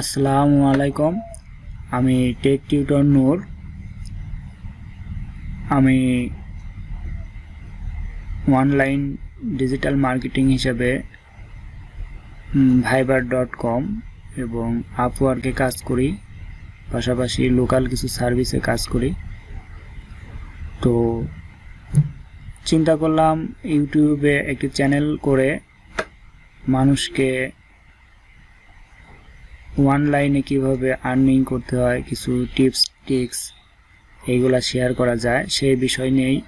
আসসালামু আলাইকুম আমি টেক টিউটর নূর আমি অনলাইন ডিজিটাল মার্কেটিং হিসেবে ভাইবার ডট কম এবং আপওয়ার্কে কাজ করি পাশাপাশি লোকাল কিছু সার্ভিসে কাজ করি তো চিন্তা করলাম ইউটিউবে একটি চ্যানেল করে মানুষকে অনলাইনে কিভাবে আর্নিং করতে হয় কিছু টিপস টিক্স এইগুলো শেয়ার করা যায় সেই বিষয় নিয়েই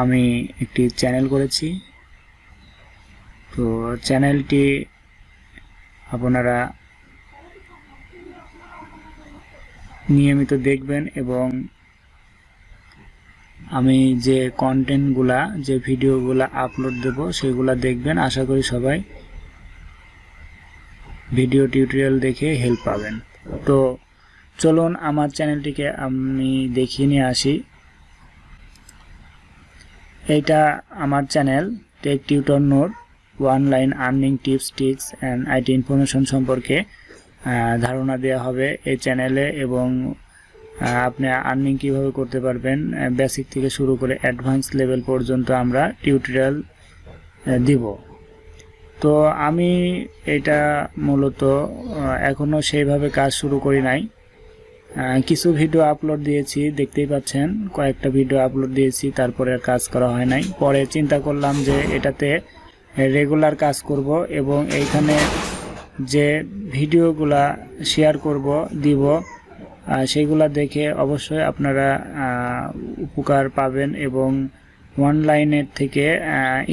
আমি একটি চ্যানেল করেছি তো চ্যানেলটি আপনারা নিয়মিত দেখবেন এবং আমি যে কন্টেন্টগুলা যে ভিডিওগুলা আপলোড দেব সেগুলো দেখবেন আশা করি সবাই ভিডিও টিউটোরিয়াল দেখে হেল্প পাবেন তো চলুন আমার চ্যানেলটিকে আমি দেখিয়ে নিয়ে আসি এইটা আমার channel tech tutor note online earning tips tricks and IT information সম্পর্কে ধারণা দেওয়া হবে এই চ্যানেলে এবং আপনি আর্নিং কীভাবে করতে পারবেন বেসিক থেকে শুরু করে অ্যাডভান্স লেভেল পর্যন্ত আমরা টিউটোরিয়াল দিব তো আমি এটা মূলত এখনও সেইভাবে কাজ শুরু করি নাই কিছু ভিডিও আপলোড দিয়েছি দেখতেই পাচ্ছেন কয়েকটা ভিডিও আপলোড দিয়েছি তারপরে আর কাজ করা হয় নাই পরে চিন্তা করলাম যে এটাতে রেগুলার কাজ করব এবং এইখানে যে ভিডিওগুলা শেয়ার করব দিব সেগুলা দেখে অবশ্যই আপনারা উপকার পাবেন এবং ওয়ান লাইনের থেকে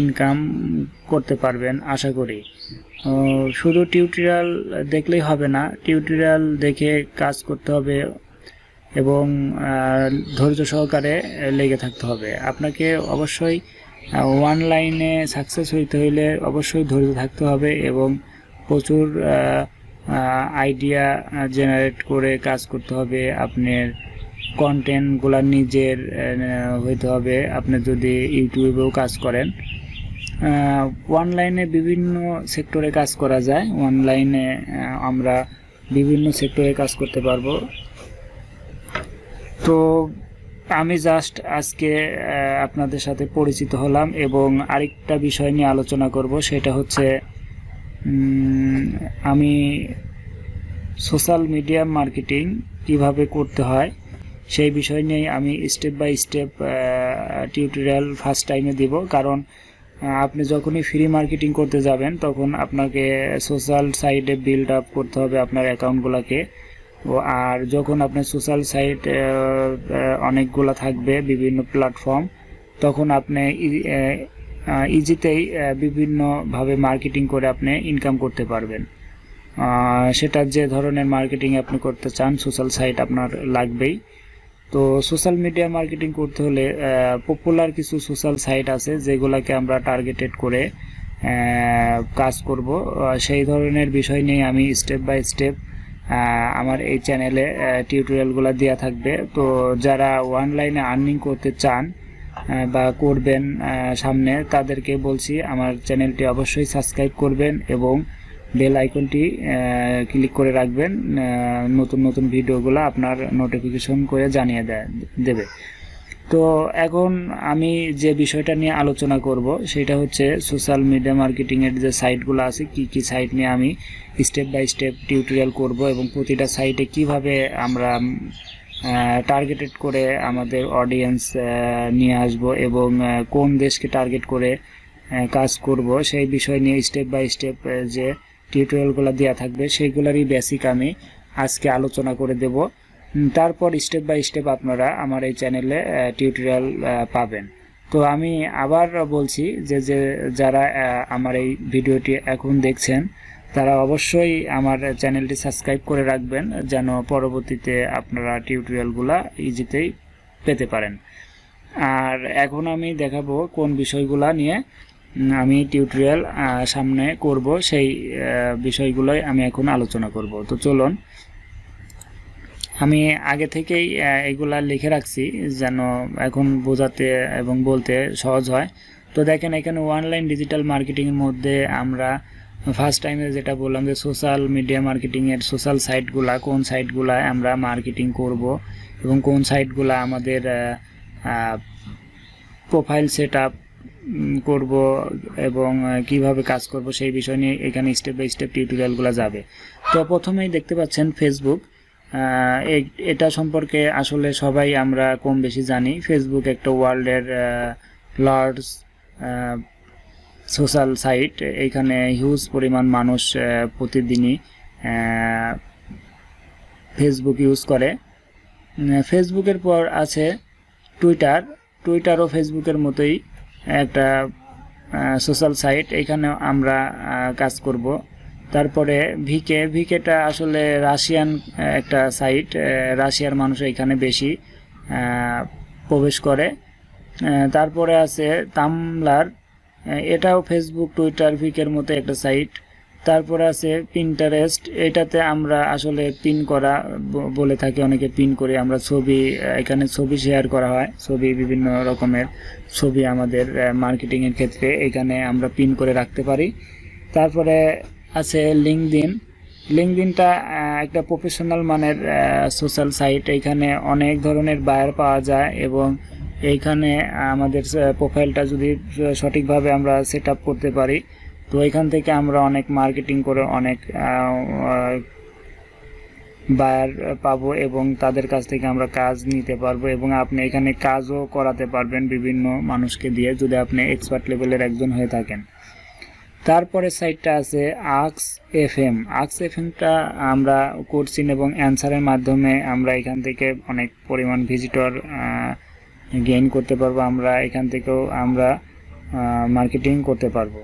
ইনকাম করতে পারবেন আশা করি শুধু টিউটোরিয়াল দেখলেই হবে না টিউটোরিয়াল দেখে কাজ করতে হবে এবং ধৈর্য সহকারে লেগে থাকতে হবে আপনাকে অবশ্যই ওয়ান লাইনে সাকসেস হইতে হইলে অবশ্যই ধৈর্য থাকতে হবে এবং প্রচুর আইডিয়া জেনারেট করে কাজ করতে হবে আপনার কন্টেন্টগুলো নিজের হইতে হবে আপনি যদি ইউটিউবেও কাজ করেন অনলাইনে বিভিন্ন সেক্টরে কাজ করা যায় অনলাইনে আমরা বিভিন্ন সেক্টরে কাজ করতে পারবো তো আমি জাস্ট আজকে আপনাদের সাথে পরিচিত হলাম এবং আরেকটা বিষয় নিয়ে আলোচনা করব সেটা হচ্ছে আমি সোশ্যাল মিডিয়া মার্কেটিং কিভাবে করতে হয় সেই বিষয় নিয়ে আমি step by step tutorial first টাইমে দিব কারণ আপনি যখনই ফ্রি মার্কেটিং করতে যাবেন তখন আপনাকে সোশ্যাল সাইটে বিল্ড আপ করতে হবে আপনার অ্যাকাউন্টগুলোকে ও আর যখন আপনার সোশ্যাল সাইট অনেকগুলো থাকবে বিভিন্ন প্ল্যাটফর্ম তখন আপনি ইজিতেই বিভিন্নভাবে মার্কেটিং করে আপনি ইনকাম করতে পারবেন সেটা যে ধরনের মার্কেটিং আপনি করতে চান সোশ্যাল সাইট আপনার লাগবেই তো সোশ্যাল মিডিয়া মার্কেটিং করতে হলে পপুলার কিছু সোশ্যাল সাইট আছে যেগুলোকে আমরা টার্গেটেড করে কাজ করব সেই ধরনের বিষয় নিয়ে আমি স্টেপ বাই স্টেপ আমার এই চ্যানেলে টিউটোরিয়ালগুলো দেওয়া থাকবে তো যারা অনলাইনে আর্নিং করতে চান বা করবেন সামনে তাদেরকে বলছি আমার চ্যানেলটি অবশ্যই সাবস্ক্রাইব করবেন এবং বেল আইকনটি ক্লিক করে রাখবেন নতুন নতুন ভিডিওগুলো আপনার নোটিফিকেশন করে জানিয়ে দেয় দেবে তো এখন আমি যে বিষয়টা নিয়ে আলোচনা করব সেটা হচ্ছে সোশ্যাল মিডিয়া মার্কেটিংয়ের যে সাইটগুলো আছে কি কি সাইট নিয়ে আমি স্টেপ বাই স্টেপ টিউটোরিয়াল করব এবং প্রতিটা সাইটে কিভাবে আমরা টার্গেটেড করে আমাদের অডিয়েন্স নিয়ে আসব এবং কোন দেশকে টার্গেট করে কাজ করব সেই বিষয় নিয়ে স্টেপ বাই স্টেপ যে টিউটোরিয়ালগুলো দেওয়া থাকবে সেইগুলারই বেসিক আমি আজকে আলোচনা করে দেব তারপর স্টেপ বাই স্টেপ আপনারা আমার এই চ্যানেলে টিউটোরিয়াল পাবেন তো আমি আবার বলছি যে যে যারা আমার এই ভিডিওটি এখন দেখছেন তারা অবশ্যই আমার চ্যানেলটি সাবস্ক্রাইব করে রাখবেন যেন পরবর্তীতে আপনারা টিউটোরিয়ালগুলো ইজিতেই পেতে পারেন আর এখন আমি দেখাবো কোন বিষয়গুলো নিয়ে আমি টিউটোরিয়াল সামনে করব সেই বিষয়গুলোই আমি এখন আলোচনা করব তো চলুন আমি আগে থেকেই এগুলা লিখে রাখছি যেন এখন বোঝাতে এবং বলতে সহজ হয় তো দেখেন এখানে অনলাইন ডিজিটাল মার্কেটিংয়ের মধ্যে আমরা ফার্স্ট টাইমে যেটা বললাম যে সোশ্যাল মিডিয়া মার্কেটিংয়ের সোশ্যাল সাইটগুলা কোন সাইটগুলায় আমরা মার্কেটিং করব এবং কোন সাইটগুলা আমাদের প্রোফাইল সেট করব এবং কিভাবে কাজ করব সেই বিষয় নিয়ে এখানে স্টেপ বাই স্টেপ টিউটোরিয়ালগুলো যাবে তো প্রথমেই দেখতে পাচ্ছেন ফেসবুক এটা সম্পর্কে আসলে সবাই আমরা কম বেশি জানি ফেসবুক একটা ওয়ার্ল্ডের লার্জ সোশ্যাল সাইট এইখানে হিউজ পরিমাণ মানুষ প্রতিদিনই ফেসবুক ইউজ করে ফেসবুকের পর আছে টুইটার টুইটারও ফেসবুকের মতোই একটা সোশ্যাল সাইট এখানেও আমরা কাজ করব তারপরে ভিকে ভিকেটা আসলে রাশিয়ান একটা সাইট রাশিয়ার মানুষ এখানে বেশি প্রবেশ করে তারপরে আছে তামলার এটাও ফেসবুক টুইটার ভিকের মতো একটা সাইট তারপর আছে পিন্টারেস্ট এটাতে আমরা আসলে পিন করা বলে থাকি অনেকে পিন করে আমরা ছবি এখানে ছবি শেয়ার করা হয় ছবি বিভিন্ন রকমের ছবি আমাদের মার্কেটিংয়ের ক্ষেত্রে এখানে আমরা পিন করে রাখতে পারি তারপরে আছে লিঙ্কদিন লিঙ্কদিনটা একটা প্রফেশনাল মানের সোশ্যাল সাইট এখানে অনেক ধরনের বায়ার পাওয়া যায় এবং এইখানে আমাদের প্রোফাইলটা যদি সঠিকভাবে আমরা সেট করতে পারি তো এখান থেকে আমরা অনেক মার্কেটিং করে অনেক বায়ার পাবো এবং তাদের কাছ থেকে আমরা কাজ নিতে পারবো এবং আপনি এখানে কাজও করাতে পারবেন বিভিন্ন মানুষকে দিয়ে যদি আপনি এক্সপার্ট লেভেলের একজন হয়ে থাকেন তারপরে সাইটটা আছে আক্স এফ এম আক্স এফ এমটা আমরা করছি এবং অ্যান্সারের মাধ্যমে আমরা এখান থেকে অনেক পরিমাণ ভিজিটর গেইন করতে পারবো আমরা এখান থেকেও আমরা মার্কেটিং করতে পারবো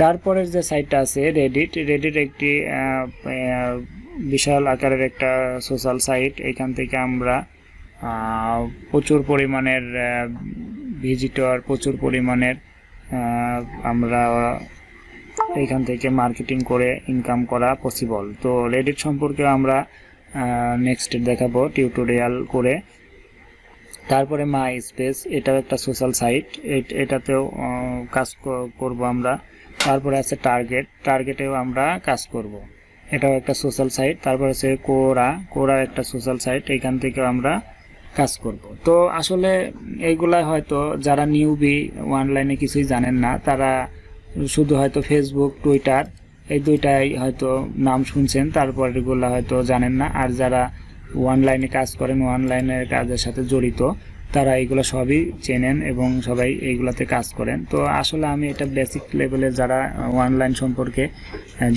তারপরের যে সাইটটা আছে রেডিট রেডিট একটি বিশাল আকারের একটা সোশ্যাল সাইট এখান থেকে আমরা প্রচুর পরিমাণের ভিজিটর প্রচুর পরিমাণের আমরা এখান থেকে মার্কেটিং করে ইনকাম করা পসিবল তো রেডিট সম্পর্কে আমরা নেক্সট দেখাবো টিউটোরিয়াল করে তারপরে মাই স্পেস এটাও একটা সোশ্যাল সাইট এটাতেও কাজ করব আমরা তারপরে আছে টার্গেট টার্গেটেও আমরা কাজ করব। এটাও একটা সোশ্যাল সাইট তারপরে আছে কোরা কোরা একটা সোশ্যাল সাইট এখান থেকেও আমরা কাজ করব তো আসলে এইগুলা হয়তো যারা নিউবি অনলাইনে কিছুই জানেন না তারা শুধু হয়তো ফেসবুক টুইটার এই দুইটাই হয়তো নাম শুনছেন তারপর এগুলো হয়তো জানেন না আর যারা অনলাইনে কাজ করেন অনলাইনের কাজের সাথে জড়িত তারা এইগুলো সবই চেনেন এবং সবাই এইগুলোতে কাজ করেন তো আসলে আমি এটা বেসিক লেভেলে যারা অনলাইন সম্পর্কে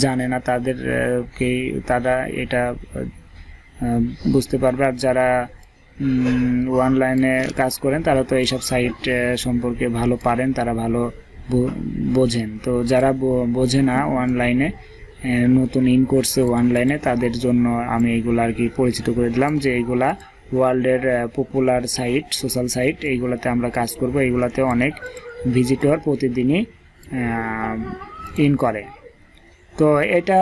জানে না তাদেরকেই তারা এটা বুঝতে পারবে আর যারা অনলাইনে কাজ করেন তারা তো এইসব সাইট সম্পর্কে ভালো পারেন তারা ভালো বোঝেন তো যারা বোঝে না অনলাইনে নতুন ইন করছে অনলাইনে তাদের জন্য আমি এইগুলো আর কি পরিচিত করে দিলাম যে এইগুলা ওয়ার্ল্ডের পপুলার সাইট সোশ্যাল সাইট এইগুলোতে আমরা কাজ করব এইগুলোতে অনেক ভিজিটর প্রতিদিনই ইন করে তো এটা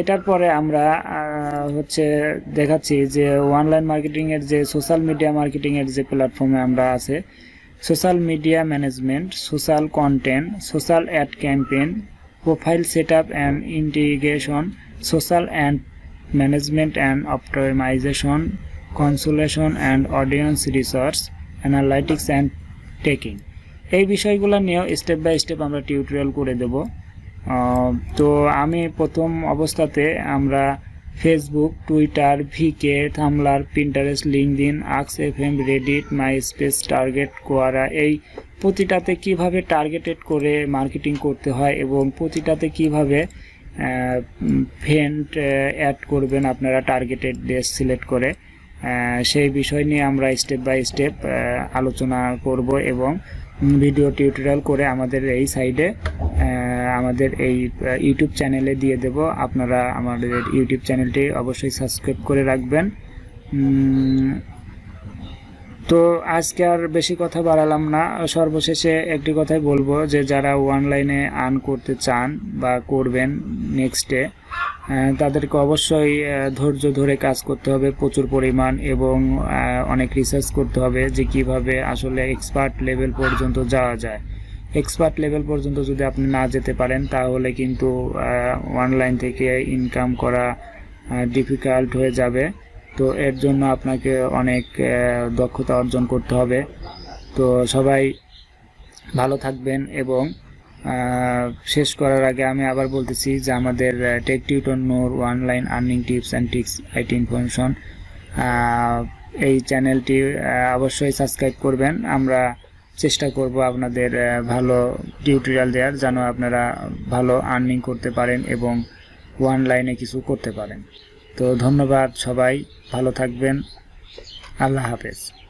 এটার পরে আমরা হচ্ছে দেখাচ্ছি যে অনলাইন মার্কেটিংয়ের যে সোশ্যাল মিডিয়া মার্কেটিংয়ের যে প্ল্যাটফর্মে আমরা আছে social media management social content social ad campaign profile set up and integration social and management and optimization consultation and audience research analytics and tracking এই বিষয়গুলো নিয়েও স্টেপ বাই স্টেপ আমরা টিউটোরিয়াল করে দেব তো আমি প্রথম অবস্থাতে আমরা Facebook Twitter VK Tumblr Pinterest LinkedIn আক্স F M Reddit MySpace target Quora এই প্রতিটাতে কিভাবে টার্গেটেড করে মার্কেটিং করতে হয় এবং প্রতিটাতে কিভাবে ফ্রেন্ড অ্যাড করবেন আপনারা টার্গেটেড ডেস সিলেক্ট করে সেই বিষয় নিয়ে আমরা স্টেপ বাই স্টেপ আলোচনা করব এবং ভিডিও টিউটোরিয়াল করে আমাদের এই সাইডে আমাদের এই ইউটিউব চ্যানেলে দিয়ে দেব আপনারা আমাদের ইউটিউব চ্যানেলটি অবশ্যই সাবস্ক্রাইব করে রাখবেন তো আজকে আর বেশি কথা বাড়ালাম না সর্বশেষে একটি কথাই বলবো যে যারা অনলাইনে আর্ন করতে চান বা করবেন নেক্সটে তাদেরকে অবশ্যই ধৈর্য ধরে কাজ করতে হবে প্রচুর পরিমাণ এবং অনেক রিসার্চ করতে হবে যে কিভাবে আসলে এক্সপার্ট লেভেল পর্যন্ত যাওয়া যায় এক্সপার্ট লেভেল পর্যন্ত যদি আপনি না যেতে পারেন তাহলে কিন্তু অনলাইন থেকে ইনকাম করা ডিফিকাল্ট হয়ে যাবে তো এর জন্য আপনাকে অনেক দক্ষতা অর্জন করতে হবে তো সবাই ভালো থাকবেন এবং শেষ করার আগে আমি আবার বলতেছি যে আমাদের টেক টিউটন নোর online earning tips and tricks IT information এই চ্যানেলটি অবশ্যই সাবস্ক্রাইব করবেন আমরা চেষ্টা করব আপনাদের ভালো টিউটোরিয়াল দেওয়ার যেন আপনারা ভালো আর্নিং করতে পারেন এবং অনলাইনে কিছু করতে পারেন তো ধন্যবাদ সবাই ভালো থাকবেন আল্লাহ হাফেজ